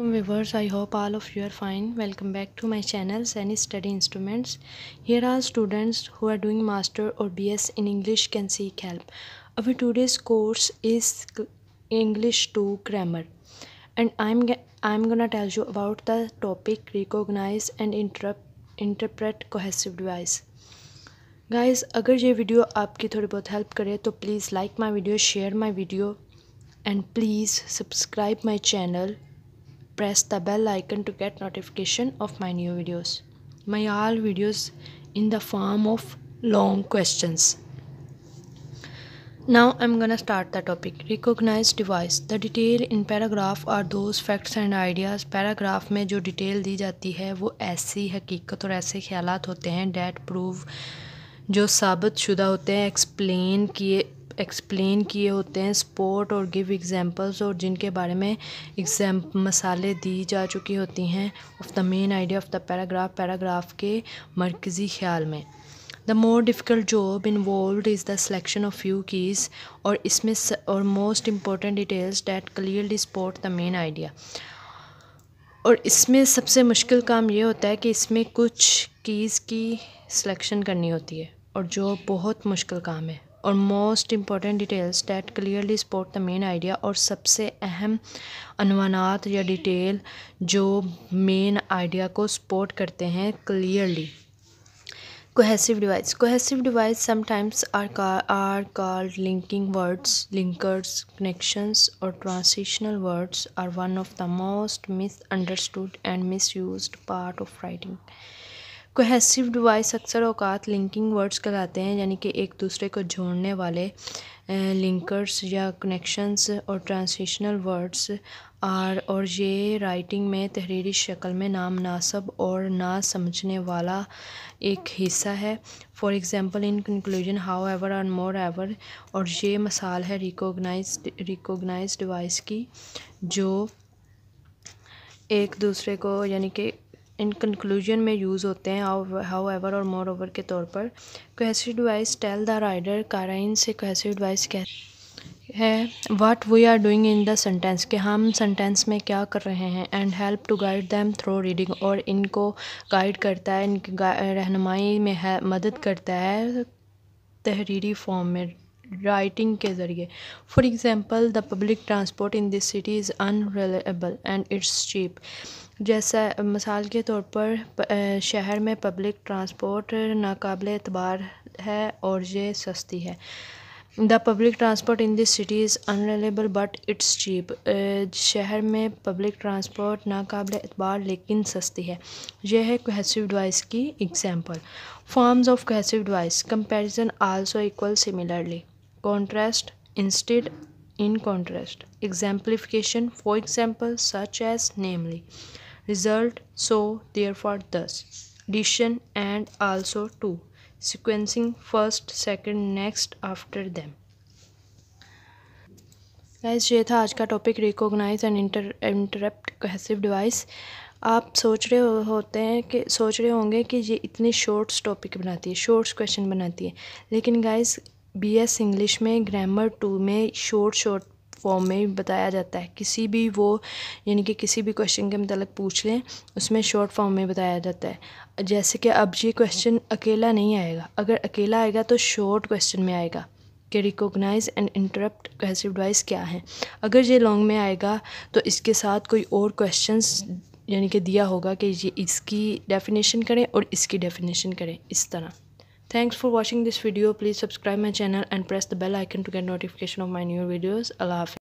Welcome viewers I hope all of you are fine welcome back to my channel Saini study instruments here are students who are doing master और B S in English can seek help our today's course is English two grammar and I am gonna tell you about the topic recognize and interpret cohesive device guys अगर ये video आपकी थोड़ी बहुत help करे तो please like my video share my video and please subscribe my channel press the bell icon to get notification of my new videos. My all videos in the form of long questions. Now I'm going to start the topic. Recognize device. The detail in paragraph are those facts and ideas. Paragraph mein jo detail di jati hai wo aisi haqeeqat aur aise khayalat hote hain that prove जो साबित शुदा होते हैं explain किए explain किए होते हैं sport और गिव एग्जांपल्स और जिनके बारे में एग्जाम मसाले दी जा चुकी होती हैं of the main idea of the paragraph paragraph के मरकज़ी ख्याल में the more difficult job involve is the selection of few keys और इसमें और most important details that clearly support the main idea और इसमें सबसे मुश्किल काम ये होता है कि इसमें कुछ कीज़ की सिलेक्शन करनी होती है और जो बहुत मुश्किल काम है और most important details that clearly support the main idea और सबसे अहम अनवानात या डिटेल जो मेन आइडिया को सपोर्ट करते हैं clearly cohesive device cohesive device sometimes are are called linking words linkers connections और transitional words are one of the most misunderstood and miss part of writing cohesive device अक्सर अवकात linking words कहलाते हैं यानी कि एक दूसरे को जोड़ने वाले लिंकर्स या कनेक्शंस और ट्रांसिशनल वर्ड्स आर और ये राइटिंग में तहरीरी शक्ल में नामनासब और ना समझने वाला एक हिस्सा है for example in conclusion however और मोर एवर और ये मसाल है रिकोगनाइज रिकोगनाइज डिवाइस की जो एक दूसरे को यानी कि इन कंक्लूजन में यूज़ होते हैं हाउ एवर और मोर ओवर के तौर पर cohesive device tell the reader काराइन से क्वेसिड डिवाइस कह है what we are doing in the sentence कि हम सेंटेंस में क्या कर रहे हैं and help to guide them through reading और इनको गाइड करता है इनकी रहनुमाई में है, मदद करता है तहरीरी फॉर्म में राइटिंग के ज़रिए for example the public transport in this city is unreliable and it's cheap जैसा मिसाल के तौर पर शहर में पब्लिक ट्रांसपोर्ट नाकबिल एतबार है और ये सस्ती है the public transport in this city is unreliable but it's cheap शहर में पब्लिक ट्रांसपोर्ट नाकबिल एतबार लेकिन सस्ती है यह है कोहेसिव डिवाइस की example forms of cohesive device comparison also equal similarly contrast instead in contrast exemplification for example such as namely result so therefore thus addition and also two sequencing first second next after them guys ये था आज का topic recognize and inter interpret cohesive device आप सोच रहे हो, होते हैं कि सोच रहे होंगे कि ये इतनी शॉर्ट्स टॉपिक बनाती है शॉर्ट्स क्वेश्चन बनाती है लेकिन गाइस बीएस इंग्लिश में ग्रामर टू में शॉर्ट शॉर्ट फॉर्म में बताया जाता है किसी भी वो यानी कि किसी भी क्वेश्चन के मतलब पूछ लें उसमें शॉर्ट फॉर्म में बताया जाता है जैसे कि अब ये क्वेश्चन अकेला नहीं आएगा अगर अकेला आएगा तो शॉर्ट क्वेश्चन में आएगा कि recognize and interpret cohesive device क्या है अगर ये लॉन्ग में आएगा तो इसके साथ कोई और क्वेश्चन यानी कि दिया होगा कि ये इसकी डेफिनेशन करें और इसकी डेफिनेशन करें इस तरह Thanks for watching this video. Please subscribe my channel and press the bell icon to get notification of my new videos. Allah Hafiz.